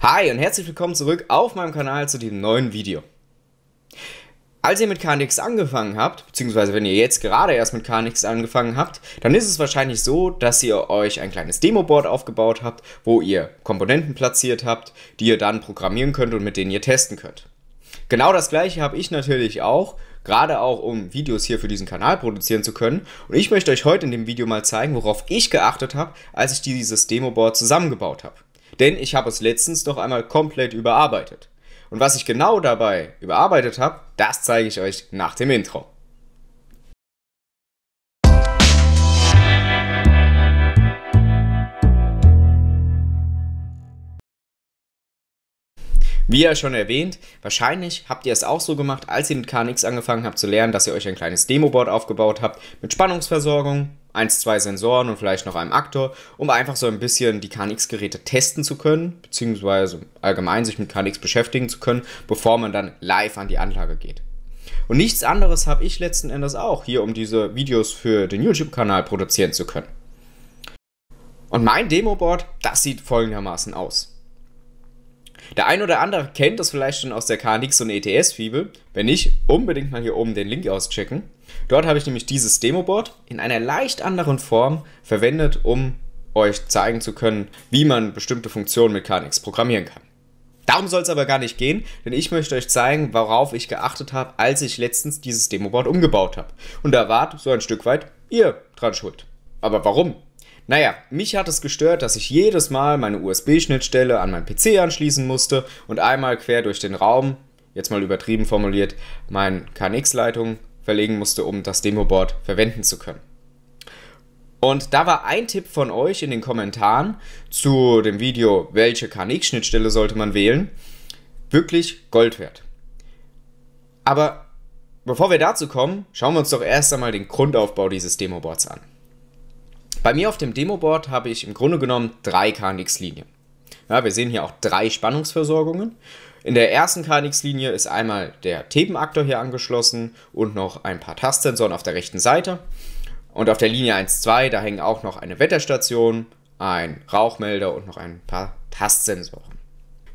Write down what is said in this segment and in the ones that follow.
Hi und herzlich willkommen zurück auf meinem Kanal zu diesem neuen Video. Als ihr mit KNX angefangen habt, beziehungsweise wenn ihr jetzt gerade erst mit KNX angefangen habt, dann ist es wahrscheinlich so, dass ihr euch ein kleines Demoboard aufgebaut habt, wo ihr Komponenten platziert habt, die ihr dann programmieren könnt und mit denen ihr testen könnt. Genau das gleiche habe ich natürlich auch, gerade auch um Videos hier für diesen Kanal produzieren zu können. Und ich möchte euch heute in dem Video mal zeigen, worauf ich geachtet habe, als ich dieses Demoboard zusammengebaut habe denn ich habe es letztens noch einmal komplett überarbeitet. Und was ich genau dabei überarbeitet habe, das zeige ich euch nach dem Intro. Wie ja schon erwähnt, wahrscheinlich habt ihr es auch so gemacht, als ihr mit KNX angefangen habt zu lernen, dass ihr euch ein kleines Demoboard aufgebaut habt mit Spannungsversorgung, 1, zwei Sensoren und vielleicht noch einem Aktor, um einfach so ein bisschen die KNX-Geräte testen zu können, beziehungsweise allgemein sich mit KNX beschäftigen zu können, bevor man dann live an die Anlage geht. Und nichts anderes habe ich letzten Endes auch hier, um diese Videos für den YouTube-Kanal produzieren zu können. Und mein Demoboard, das sieht folgendermaßen aus. Der ein oder andere kennt das vielleicht schon aus der KNX und ETS-Fibel. E Wenn nicht, unbedingt mal hier oben den Link auschecken. Dort habe ich nämlich dieses Demoboard in einer leicht anderen Form verwendet, um euch zeigen zu können, wie man bestimmte Funktionen mit KNX programmieren kann. Darum soll es aber gar nicht gehen, denn ich möchte euch zeigen, worauf ich geachtet habe, als ich letztens dieses Demoboard umgebaut habe. Und da wart so ein Stück weit ihr dran schuld. Aber warum? Naja, mich hat es gestört, dass ich jedes Mal meine USB-Schnittstelle an meinen PC anschließen musste und einmal quer durch den Raum, jetzt mal übertrieben formuliert, meine KNX-Leitung verlegen musste, um das Demoboard verwenden zu können. Und da war ein Tipp von euch in den Kommentaren zu dem Video, welche KNX-Schnittstelle sollte man wählen, wirklich Gold wert. Aber bevor wir dazu kommen, schauen wir uns doch erst einmal den Grundaufbau dieses Demoboards an. Bei mir auf dem Demo-Board habe ich im Grunde genommen drei KNX-Linien. Ja, wir sehen hier auch drei Spannungsversorgungen. In der ersten KNX-Linie ist einmal der Thebenaktor hier angeschlossen und noch ein paar Tastsensoren auf der rechten Seite. Und auf der Linie 1.2, da hängen auch noch eine Wetterstation, ein Rauchmelder und noch ein paar Tastsensoren.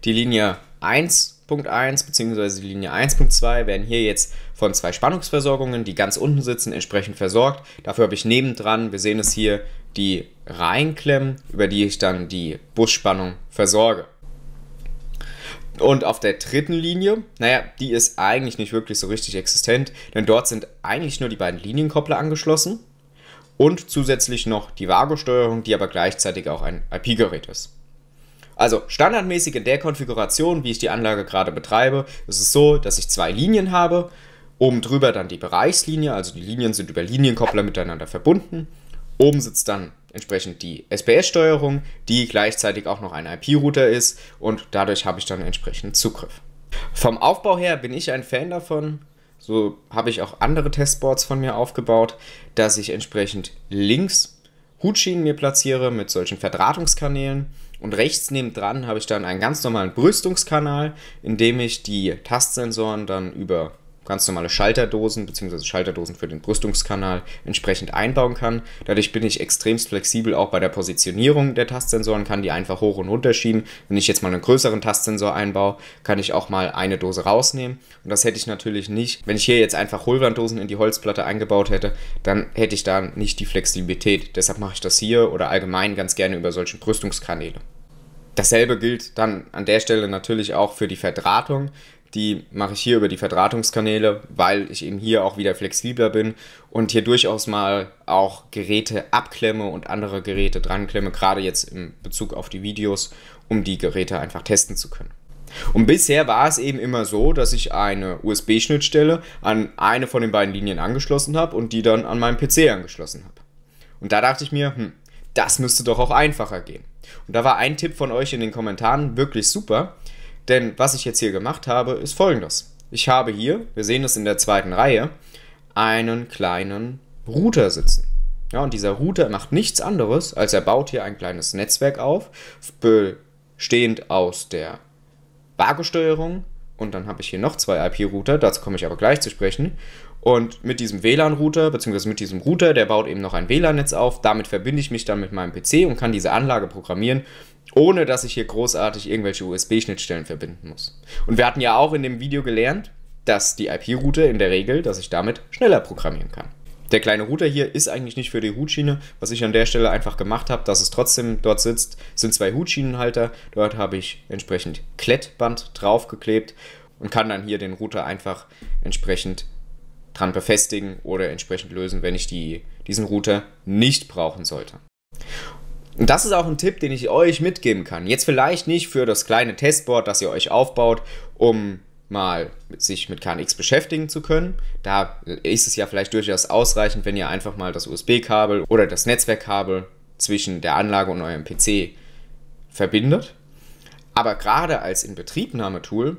Die Linie 1.1 bzw. die Linie 1.2 werden hier jetzt von zwei Spannungsversorgungen, die ganz unten sitzen, entsprechend versorgt. Dafür habe ich nebendran, wir sehen es hier, die Reinklemmen, über die ich dann die Busspannung versorge. Und auf der dritten Linie, naja, die ist eigentlich nicht wirklich so richtig existent, denn dort sind eigentlich nur die beiden Linienkoppler angeschlossen und zusätzlich noch die Vagosteuerung, die aber gleichzeitig auch ein IP-Gerät ist. Also standardmäßig in der Konfiguration, wie ich die Anlage gerade betreibe, ist es so, dass ich zwei Linien habe. Oben drüber dann die Bereichslinie, also die Linien sind über Linienkoppler miteinander verbunden. Oben sitzt dann entsprechend die SPS-Steuerung, die gleichzeitig auch noch ein IP-Router ist und dadurch habe ich dann entsprechend Zugriff. Vom Aufbau her bin ich ein Fan davon, so habe ich auch andere Testboards von mir aufgebaut, dass ich entsprechend links Hutschienen mir platziere mit solchen Verdrahtungskanälen. Und rechts nebendran habe ich dann einen ganz normalen Brüstungskanal, in dem ich die Tastsensoren dann über ganz normale Schalterdosen bzw. Schalterdosen für den Brüstungskanal entsprechend einbauen kann. Dadurch bin ich extremst flexibel auch bei der Positionierung der Tastsensoren, kann die einfach hoch und runter schieben. Wenn ich jetzt mal einen größeren Tastsensor einbaue, kann ich auch mal eine Dose rausnehmen. Und das hätte ich natürlich nicht, wenn ich hier jetzt einfach Hohlwanddosen in die Holzplatte eingebaut hätte, dann hätte ich da nicht die Flexibilität. Deshalb mache ich das hier oder allgemein ganz gerne über solche Brüstungskanäle. Dasselbe gilt dann an der Stelle natürlich auch für die Verdrahtung die mache ich hier über die Verdrahtungskanäle, weil ich eben hier auch wieder flexibler bin und hier durchaus mal auch Geräte abklemme und andere Geräte dranklemme, gerade jetzt in Bezug auf die Videos, um die Geräte einfach testen zu können. Und bisher war es eben immer so, dass ich eine USB-Schnittstelle an eine von den beiden Linien angeschlossen habe und die dann an meinem PC angeschlossen habe. Und da dachte ich mir, hm, das müsste doch auch einfacher gehen. Und da war ein Tipp von euch in den Kommentaren wirklich super. Denn was ich jetzt hier gemacht habe, ist folgendes. Ich habe hier, wir sehen es in der zweiten Reihe, einen kleinen Router sitzen. Ja, und dieser Router macht nichts anderes, als er baut hier ein kleines Netzwerk auf, bestehend aus der Bargesteuerung und dann habe ich hier noch zwei IP-Router, dazu komme ich aber gleich zu sprechen. Und mit diesem WLAN-Router, beziehungsweise mit diesem Router, der baut eben noch ein WLAN-Netz auf. Damit verbinde ich mich dann mit meinem PC und kann diese Anlage programmieren, ohne dass ich hier großartig irgendwelche USB-Schnittstellen verbinden muss. Und wir hatten ja auch in dem Video gelernt, dass die IP-Router in der Regel, dass ich damit schneller programmieren kann. Der kleine Router hier ist eigentlich nicht für die Hutschiene. Was ich an der Stelle einfach gemacht habe, dass es trotzdem dort sitzt, sind zwei Hutschienenhalter. Dort habe ich entsprechend Klettband draufgeklebt und kann dann hier den Router einfach entsprechend dran befestigen oder entsprechend lösen, wenn ich die, diesen Router nicht brauchen sollte. Und das ist auch ein Tipp, den ich euch mitgeben kann. Jetzt vielleicht nicht für das kleine Testboard, das ihr euch aufbaut, um mal sich mit KNX beschäftigen zu können. Da ist es ja vielleicht durchaus ausreichend, wenn ihr einfach mal das USB-Kabel oder das Netzwerkkabel zwischen der Anlage und eurem PC verbindet. Aber gerade als Inbetriebnahmetool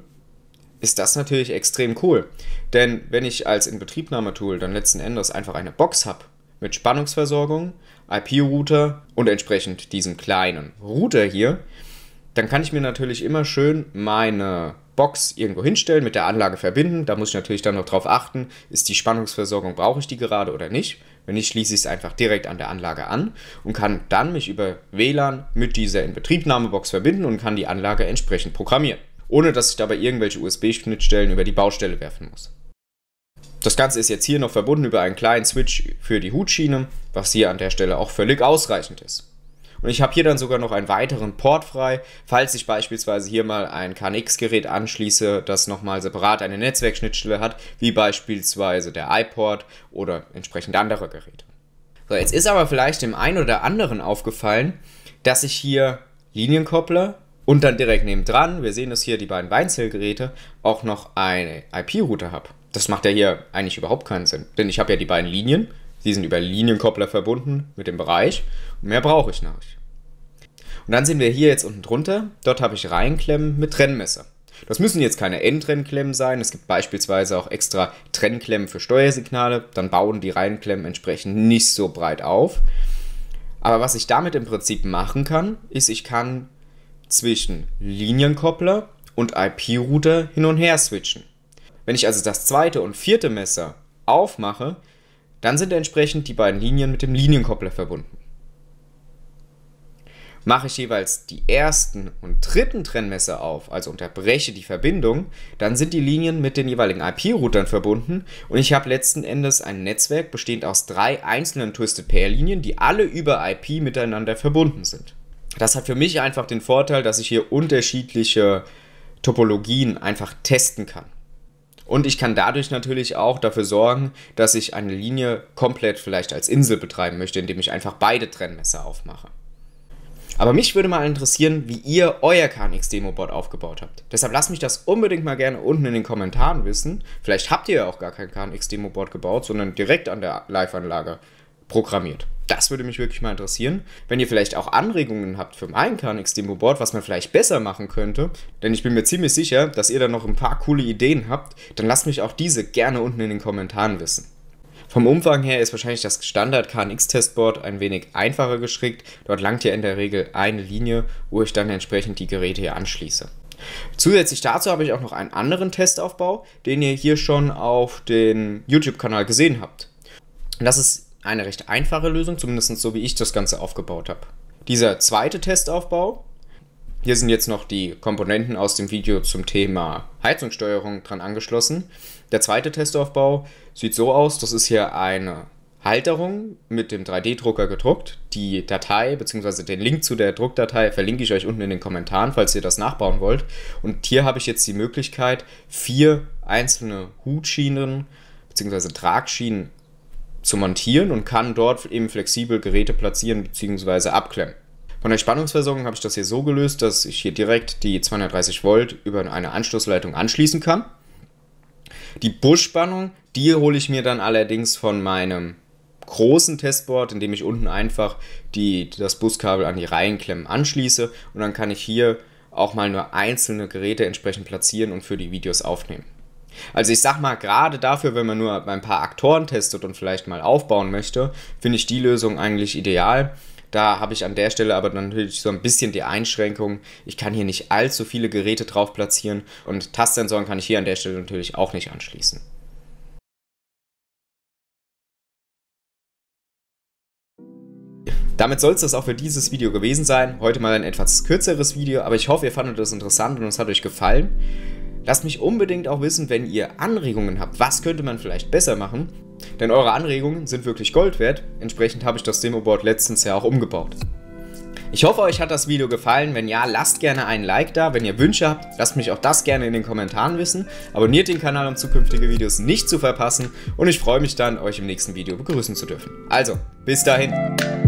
ist das natürlich extrem cool. Denn wenn ich als Inbetriebnahmetool dann letzten Endes einfach eine Box habe mit Spannungsversorgung, IP-Router und entsprechend diesem kleinen Router hier, dann kann ich mir natürlich immer schön meine Box irgendwo hinstellen, mit der Anlage verbinden. Da muss ich natürlich dann noch drauf achten, ist die Spannungsversorgung, brauche ich die gerade oder nicht. Wenn nicht, schließe ich es einfach direkt an der Anlage an und kann dann mich über WLAN mit dieser Inbetriebnahmebox verbinden und kann die Anlage entsprechend programmieren, ohne dass ich dabei irgendwelche USB-Schnittstellen über die Baustelle werfen muss. Das Ganze ist jetzt hier noch verbunden über einen kleinen Switch für die Hutschiene, was hier an der Stelle auch völlig ausreichend ist. Und ich habe hier dann sogar noch einen weiteren Port frei, falls ich beispielsweise hier mal ein KNX-Gerät anschließe, das nochmal separat eine Netzwerkschnittstelle hat, wie beispielsweise der iPort oder entsprechend andere Geräte. So, jetzt ist aber vielleicht dem einen oder anderen aufgefallen, dass ich hier Linienkoppler und dann direkt nebendran, wir sehen das hier, die beiden Weinzellgeräte, auch noch eine IP-Route habe das macht ja hier eigentlich überhaupt keinen Sinn. Denn ich habe ja die beiden Linien, die sind über Linienkoppler verbunden mit dem Bereich und mehr brauche ich nicht. Und dann sehen wir hier jetzt unten drunter, dort habe ich Reinklemmen mit Trennmesser. Das müssen jetzt keine Endtrennklemmen sein, es gibt beispielsweise auch extra Trennklemmen für Steuersignale, dann bauen die Reinklemmen entsprechend nicht so breit auf. Aber was ich damit im Prinzip machen kann, ist, ich kann zwischen Linienkoppler und IP-Router hin und her switchen. Wenn ich also das zweite und vierte Messer aufmache, dann sind entsprechend die beiden Linien mit dem Linienkoppler verbunden. Mache ich jeweils die ersten und dritten Trennmesser auf, also unterbreche die Verbindung, dann sind die Linien mit den jeweiligen IP-Routern verbunden und ich habe letzten Endes ein Netzwerk bestehend aus drei einzelnen Twisted Pair Linien, die alle über IP miteinander verbunden sind. Das hat für mich einfach den Vorteil, dass ich hier unterschiedliche Topologien einfach testen kann. Und ich kann dadurch natürlich auch dafür sorgen, dass ich eine Linie komplett vielleicht als Insel betreiben möchte, indem ich einfach beide Trennmesser aufmache. Aber mich würde mal interessieren, wie ihr euer KNX demo Demoboard aufgebaut habt. Deshalb lasst mich das unbedingt mal gerne unten in den Kommentaren wissen. Vielleicht habt ihr ja auch gar kein KNX demo Demoboard gebaut, sondern direkt an der Live-Anlage programmiert? Das würde mich wirklich mal interessieren. Wenn ihr vielleicht auch Anregungen habt für mein KNX Demo Board, was man vielleicht besser machen könnte, denn ich bin mir ziemlich sicher, dass ihr da noch ein paar coole Ideen habt, dann lasst mich auch diese gerne unten in den Kommentaren wissen. Vom Umfang her ist wahrscheinlich das Standard KNX Testboard ein wenig einfacher gestrickt. Dort langt ja in der Regel eine Linie, wo ich dann entsprechend die Geräte hier anschließe. Zusätzlich dazu habe ich auch noch einen anderen Testaufbau, den ihr hier schon auf dem YouTube-Kanal gesehen habt. Das ist eine recht einfache Lösung, zumindest so wie ich das Ganze aufgebaut habe. Dieser zweite Testaufbau, hier sind jetzt noch die Komponenten aus dem Video zum Thema Heizungssteuerung dran angeschlossen. Der zweite Testaufbau sieht so aus, das ist hier eine Halterung mit dem 3D-Drucker gedruckt. Die Datei bzw. den Link zu der Druckdatei verlinke ich euch unten in den Kommentaren, falls ihr das nachbauen wollt. Und hier habe ich jetzt die Möglichkeit, vier einzelne Hutschienen bzw. Tragschienen zu montieren und kann dort eben flexibel Geräte platzieren bzw. abklemmen. Von der Spannungsversorgung habe ich das hier so gelöst, dass ich hier direkt die 230 Volt über eine Anschlussleitung anschließen kann. Die Busspannung, die hole ich mir dann allerdings von meinem großen Testboard, indem ich unten einfach die, das Buskabel an die Reihenklemmen anschließe und dann kann ich hier auch mal nur einzelne Geräte entsprechend platzieren und für die Videos aufnehmen. Also ich sag mal, gerade dafür, wenn man nur ein paar Aktoren testet und vielleicht mal aufbauen möchte, finde ich die Lösung eigentlich ideal. Da habe ich an der Stelle aber natürlich so ein bisschen die Einschränkung. Ich kann hier nicht allzu viele Geräte drauf platzieren und Tastsensoren kann ich hier an der Stelle natürlich auch nicht anschließen. Damit soll es das auch für dieses Video gewesen sein. Heute mal ein etwas kürzeres Video, aber ich hoffe, ihr fandet es interessant und es hat euch gefallen. Lasst mich unbedingt auch wissen, wenn ihr Anregungen habt, was könnte man vielleicht besser machen, denn eure Anregungen sind wirklich Gold wert. Entsprechend habe ich das Demoboard letztens ja auch umgebaut. Ich hoffe, euch hat das Video gefallen. Wenn ja, lasst gerne einen Like da. Wenn ihr Wünsche habt, lasst mich auch das gerne in den Kommentaren wissen. Abonniert den Kanal, um zukünftige Videos nicht zu verpassen. Und ich freue mich dann, euch im nächsten Video begrüßen zu dürfen. Also, bis dahin.